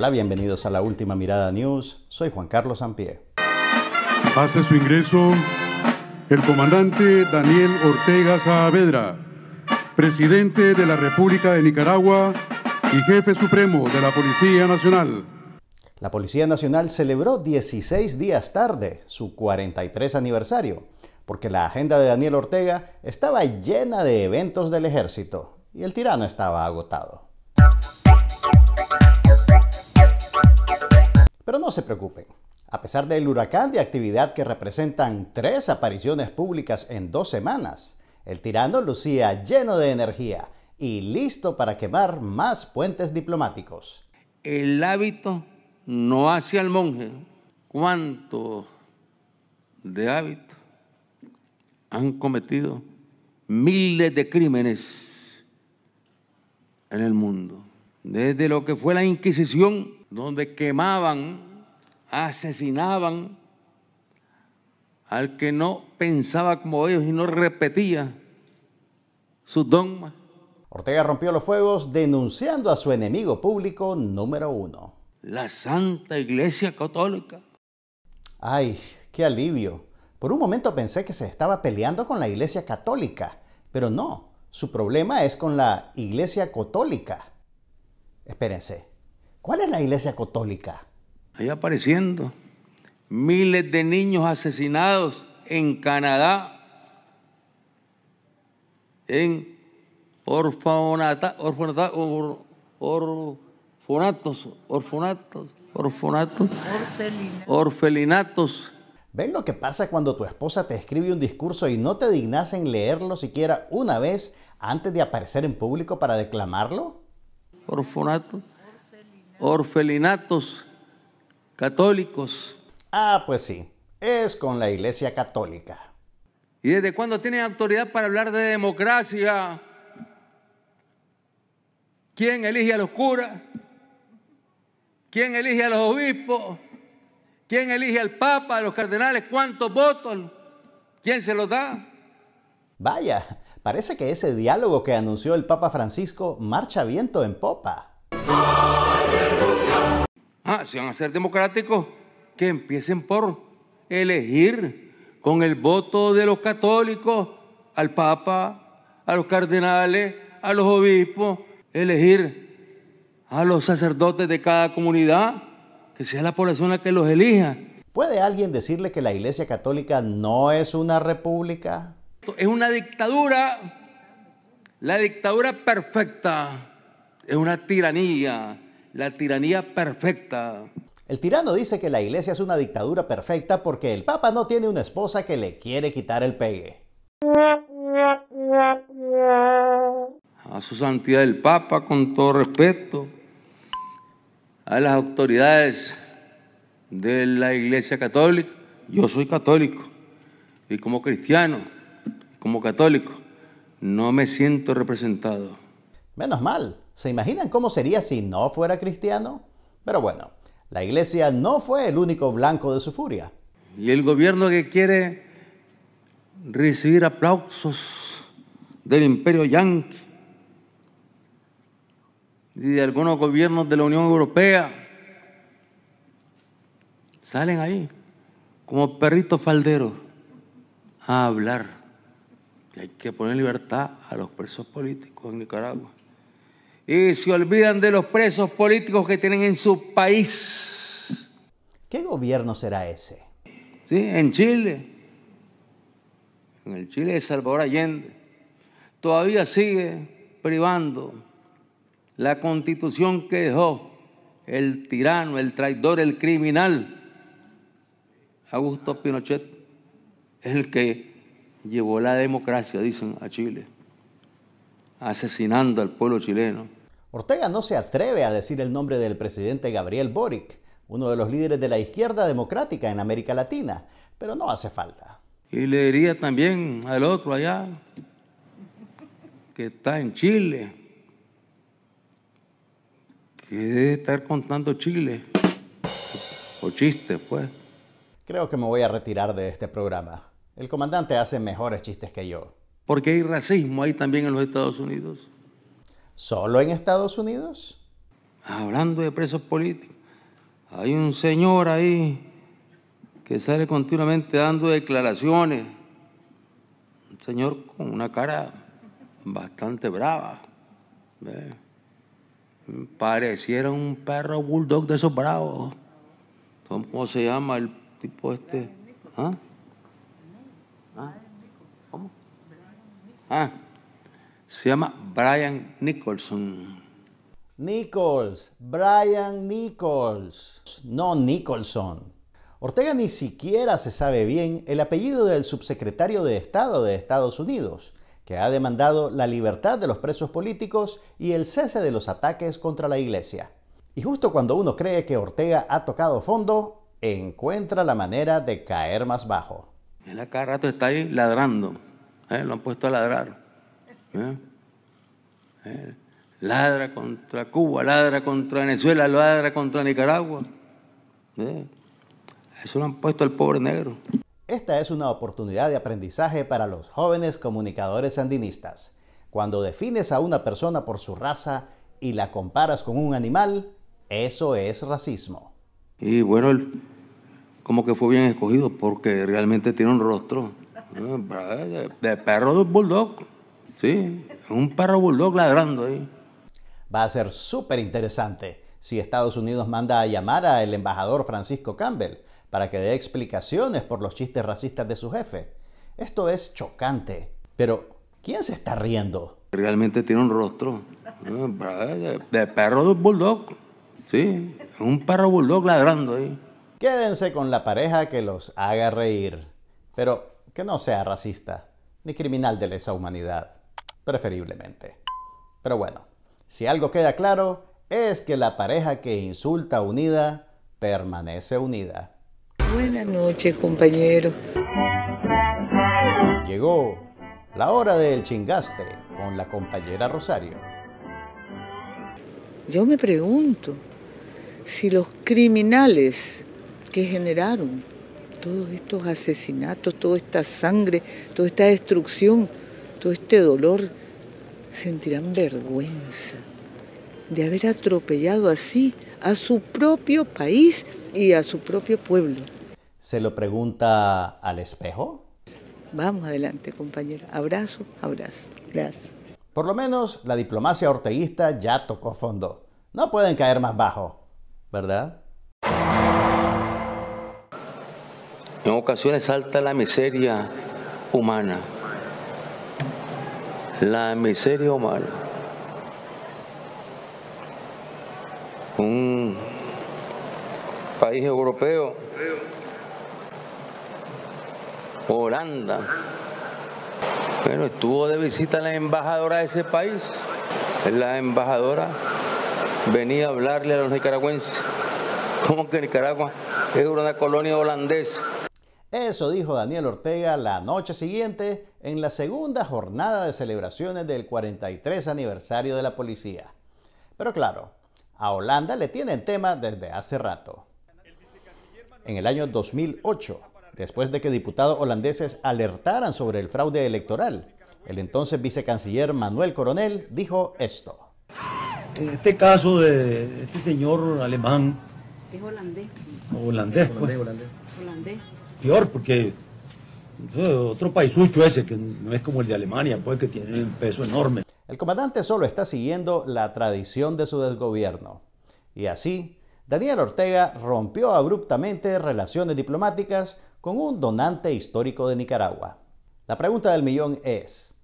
Hola, bienvenidos a la última mirada news. Soy Juan Carlos Ampie. Hace su ingreso el comandante Daniel Ortega Saavedra, presidente de la República de Nicaragua y jefe supremo de la Policía Nacional. La Policía Nacional celebró 16 días tarde su 43 aniversario, porque la agenda de Daniel Ortega estaba llena de eventos del ejército y el tirano estaba agotado. Pero no se preocupen. A pesar del huracán de actividad que representan tres apariciones públicas en dos semanas, el tirano lucía lleno de energía y listo para quemar más puentes diplomáticos. El hábito no hace al monje. ¿Cuánto de hábito han cometido miles de crímenes en el mundo? desde lo que fue la Inquisición, donde quemaban, asesinaban al que no pensaba como ellos y no repetía sus dogmas. Ortega rompió los fuegos denunciando a su enemigo público número uno. La Santa Iglesia Católica. Ay, qué alivio. Por un momento pensé que se estaba peleando con la Iglesia Católica, pero no, su problema es con la Iglesia Católica. Espérense, ¿cuál es la iglesia católica? Ahí apareciendo miles de niños asesinados en Canadá, en orfanata, orfanata, or, orfanatos, orfanatos, orfanatos, orfelinatos. ¿Ven lo que pasa cuando tu esposa te escribe un discurso y no te dignas en leerlo siquiera una vez antes de aparecer en público para declamarlo? Orfonatos, orfelinatos católicos. Ah, pues sí, es con la Iglesia Católica. ¿Y desde cuándo tienen autoridad para hablar de democracia? ¿Quién elige a los curas? ¿Quién elige a los obispos? ¿Quién elige al Papa, a los cardenales? ¿Cuántos votos? ¿Quién se los da? Vaya, parece que ese diálogo que anunció el Papa Francisco marcha viento en popa. Ah, si van a ser democráticos, que empiecen por elegir con el voto de los católicos al Papa, a los cardenales, a los obispos, elegir a los sacerdotes de cada comunidad, que sea la población la que los elija. ¿Puede alguien decirle que la Iglesia Católica no es una república? es una dictadura, la dictadura perfecta, es una tiranía, la tiranía perfecta. El tirano dice que la iglesia es una dictadura perfecta porque el papa no tiene una esposa que le quiere quitar el pegue. A su santidad el papa, con todo respeto, a las autoridades de la iglesia católica, yo soy católico y como cristiano como católico, no me siento representado. Menos mal. ¿Se imaginan cómo sería si no fuera cristiano? Pero bueno, la iglesia no fue el único blanco de su furia. Y el gobierno que quiere recibir aplausos del imperio yanqui y de algunos gobiernos de la Unión Europea, salen ahí como perritos falderos a hablar hay que poner libertad a los presos políticos en Nicaragua. Y se olvidan de los presos políticos que tienen en su país. ¿Qué gobierno será ese? Sí, en Chile. En el Chile de Salvador Allende. Todavía sigue privando la constitución que dejó el tirano, el traidor, el criminal, Augusto Pinochet, el que llevó la democracia, dicen, a Chile, asesinando al pueblo chileno. Ortega no se atreve a decir el nombre del presidente Gabriel Boric, uno de los líderes de la izquierda democrática en América Latina, pero no hace falta. Y le diría también al otro allá, que está en Chile, que debe estar contando Chile, o chistes, pues. Creo que me voy a retirar de este programa. El comandante hace mejores chistes que yo. Porque hay racismo ahí también en los Estados Unidos? ¿Solo en Estados Unidos? Hablando de presos políticos, hay un señor ahí que sale continuamente dando declaraciones. Un señor con una cara bastante brava. Pareciera un perro bulldog de esos bravos. ¿Cómo se llama el tipo este? ¿Ah? ¿Cómo? Ah, se llama Brian Nicholson. Nichols, Brian Nichols, no Nicholson. Ortega ni siquiera se sabe bien el apellido del subsecretario de Estado de Estados Unidos, que ha demandado la libertad de los presos políticos y el cese de los ataques contra la Iglesia. Y justo cuando uno cree que Ortega ha tocado fondo, encuentra la manera de caer más bajo. Él a rato está ahí ladrando. Eh, lo han puesto a ladrar. Eh, eh, ladra contra Cuba, ladra contra Venezuela, ladra contra Nicaragua. Eso lo han puesto al pobre negro. Esta es una oportunidad de aprendizaje para los jóvenes comunicadores sandinistas. Cuando defines a una persona por su raza y la comparas con un animal, eso es racismo. Y bueno, como que fue bien escogido, porque realmente tiene un rostro de, perro de bulldog. Sí, un perro bulldog ladrando ahí. Va a ser súper interesante si Estados Unidos manda a llamar al embajador Francisco Campbell para que dé explicaciones por los chistes racistas de su jefe. Esto es chocante. Pero, ¿quién se está riendo? Realmente tiene un rostro de, de perro de bulldog. Sí, un perro bulldog ladrando ahí. Quédense con la pareja que los haga reír, pero que no sea racista ni criminal de lesa humanidad, preferiblemente. Pero bueno, si algo queda claro, es que la pareja que insulta unida permanece unida. Buenas noches, compañero. Llegó la hora del chingaste con la compañera Rosario. Yo me pregunto si los criminales que generaron todos estos asesinatos, toda esta sangre, toda esta destrucción, todo este dolor, sentirán vergüenza de haber atropellado así a su propio país y a su propio pueblo. ¿Se lo pregunta al espejo? Vamos adelante, compañera. Abrazo, abrazo. Gracias. Por lo menos la diplomacia orteguista ya tocó fondo. No pueden caer más bajo, ¿verdad? En ocasiones salta la miseria humana. La miseria humana. Un país europeo, Holanda, bueno, estuvo de visita la embajadora de ese país. La embajadora venía a hablarle a los nicaragüenses. ¿Cómo que Nicaragua es una colonia holandesa? Eso dijo Daniel Ortega la noche siguiente en la segunda jornada de celebraciones del 43 aniversario de la policía. Pero claro, a Holanda le tienen tema desde hace rato. En el año 2008, después de que diputados holandeses alertaran sobre el fraude electoral, el entonces vicecanciller Manuel Coronel dijo esto. este caso de este señor alemán... Es holandés. Pues. holandés. holandés. holandés peor porque eh, otro paisucho ese que no es como el de Alemania, pues que tiene un peso enorme. El comandante solo está siguiendo la tradición de su desgobierno. Y así, Daniel Ortega rompió abruptamente relaciones diplomáticas con un donante histórico de Nicaragua. La pregunta del millón es...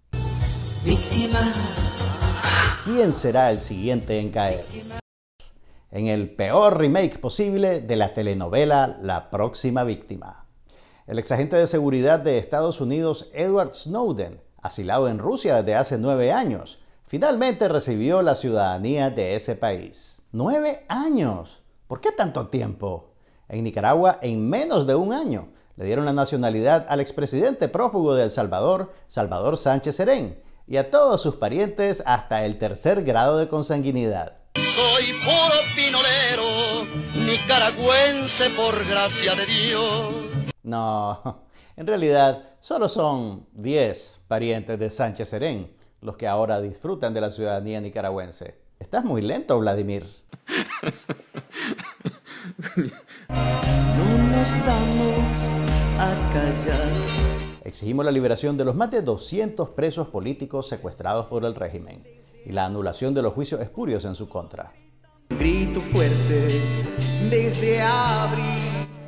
¿Quién será el siguiente en caer? En el peor remake posible de la telenovela La próxima víctima. El exagente de seguridad de Estados Unidos, Edward Snowden, asilado en Rusia desde hace nueve años, finalmente recibió la ciudadanía de ese país. ¡Nueve años! ¿Por qué tanto tiempo? En Nicaragua, en menos de un año, le dieron la nacionalidad al expresidente prófugo de El Salvador, Salvador Sánchez Serén, y a todos sus parientes hasta el tercer grado de consanguinidad. Soy puro pinolero, nicaragüense por gracia de Dios. No, en realidad solo son 10 parientes de Sánchez Serén los que ahora disfrutan de la ciudadanía nicaragüense. Estás muy lento, Vladimir. no nos damos a callar. Exigimos la liberación de los más de 200 presos políticos secuestrados por el régimen y la anulación de los juicios espurios en su contra. grito fuerte desde abril.